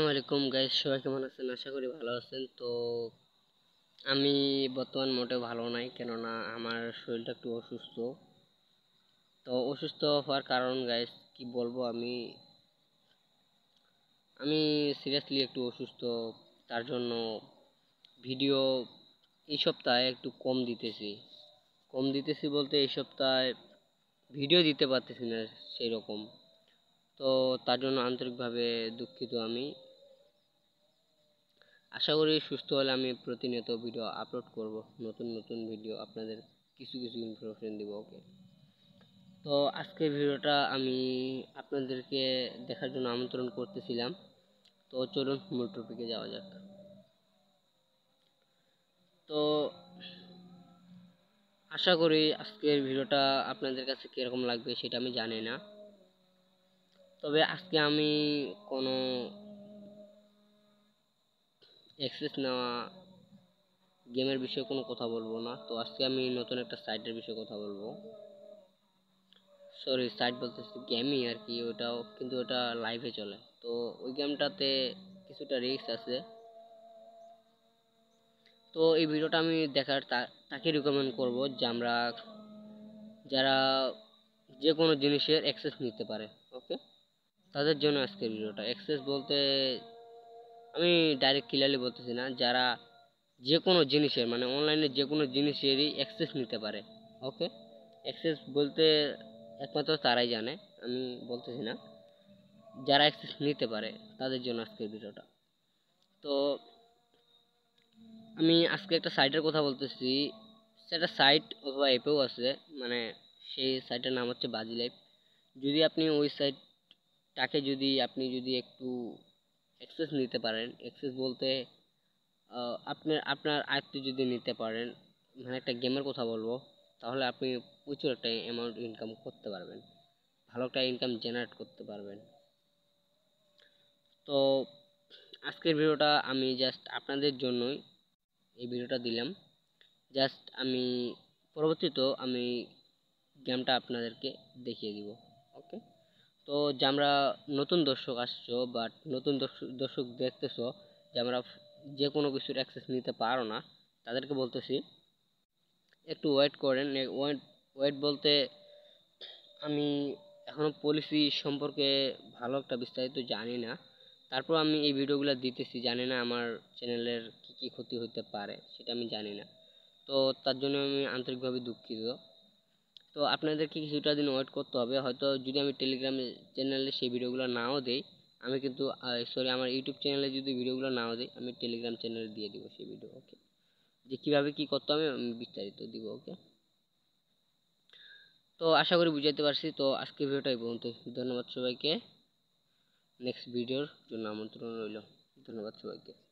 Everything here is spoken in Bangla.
আসসালামাইকুম গাইজ সবাই কেমন আছেন আশা করি ভালো আছেন তো আমি বর্তমান মোটে ভালো নাই কেননা আমার শরীরটা একটু অসুস্থ তো অসুস্থ হওয়ার কারণ গাইজ কি বলবো আমি আমি সিরিয়াসলি একটু অসুস্থ তার জন্য ভিডিও এই সপ্তাহে একটু কম দিতেছি কম দিতেছি বলতে এই সপ্তাহে ভিডিও দিতে পারতেছি না সেই রকম তো তার জন্য আন্তরিকভাবে দুঃখিত আমি আশা করি সুস্থ হলে আমি প্রতিনিয়ত ভিডিও আপলোড করব নতুন নতুন ভিডিও আপনাদের কিছু কিছু ইনফরমেশন দিব ওকে তো আজকে ভিডিওটা আমি আপনাদেরকে দেখার জন্য আমন্ত্রণ করতেছিলাম তো চলুন মূল টপিকে যাওয়া যাক তো আশা করি আজকের ভিডিওটা আপনাদের কাছে কীরকম লাগবে সেটা আমি জানি না তবে আজকে আমি কোনো এক্সপ্রেস নেওয়া গেমের বিষয়ে কোনো কথা বলবো না তো আজকে আমি নতুন একটা সাইটের বিষয়ে কথা বলবো সরি সাইট বলতেছি গেমই আর কি ওটাও কিন্তু ওটা লাইভে চলে তো ওই গেমটাতে কিছুটা রিস্ক আছে তো এই ভিডিওটা আমি দেখার তাকে রিকমেন্ড করব যে আমরা যারা যে কোনো জিনিসের অ্যাক্সেস নিতে পারে ওকে তাদের জন্য আজকের ভিডিওটা অ্যাক্সেস বলতে আমি ডাইরেক্ট ক্লিয়ারলি বলতেছি না যারা যে কোনো জিনিসের মানে অনলাইনে যে কোনো জিনিসেরই অ্যাক্সেস নিতে পারে ওকে অ্যাক্সেস বলতে একমাত্র তারাই জানে আমি বলতেছি না যারা অ্যাক্সেস নিতে পারে তাদের জন্য আজকে ভিডিওটা তো আমি আজকে একটা সাইটের কথা বলতেছি সেটা সাইট অথবা অ্যাপেও আছে মানে সেই সাইটের নাম হচ্ছে বাজি লাইফ যদি আপনি ওই সাইটটাকে যদি আপনি যদি একটু এক্সেস নিতে পারেন এক্সেস বলতে আপনার আপনার আয়ত্তে যদি নিতে পারেন মানে একটা গেমের কথা বলবো তাহলে আপনি প্রচুর একটা অ্যামাউন্ট ইনকাম করতে পারবেন ভালো একটা ইনকাম জেনারেট করতে পারবেন তো আজকের ভিডিওটা আমি জাস্ট আপনাদের জন্যই এই ভিডিওটা দিলাম জাস্ট আমি পরবর্তীত আমি গেমটা আপনাদেরকে দেখিয়ে দিব তো যে আমরা নতুন দর্শক আসছো বাট নতুন দর্শক দেখতেছো যে আমরা যে কোনো কিছুর অ্যাক্সেস নিতে পারো না তাদেরকে বলতেছি একটু ওয়েট করেন ওয়েট ওয়েট বলতে আমি এখনও পলিসি সম্পর্কে ভালো একটা বিস্তারিত জানি না তারপর আমি এই ভিডিওগুলো দিতেছি জানি না আমার চ্যানেলের কি কি ক্ষতি হতে পারে সেটা আমি জানি না তো তার জন্য আমি আন্তরিকভাবে দুঃখিত তো আপনাদেরকে কিছুটা দিন ওয়েট করতে হবে হয়তো যদি আমি টেলিগ্রাম চ্যানেলে সেই ভিডিওগুলো নাও দিই আমি কিন্তু সরি আমার ইউটিউব চ্যানেলে যদি ভিডিওগুলো নাও দিই আমি টেলিগ্রাম চ্যানেলে দিয়ে দিব সেই ভিডিও ওকে যে কীভাবে কী করতে হবে আমি বিস্তারিত দিব ওকে তো আশা করি বুঝাতে পারছি তো আজকে ভিডিওটাই তো ধন্যবাদ সবাইকে নেক্সট ভিডিওর জন্য আমন্ত্রণ রইল ধন্যবাদ সবাইকে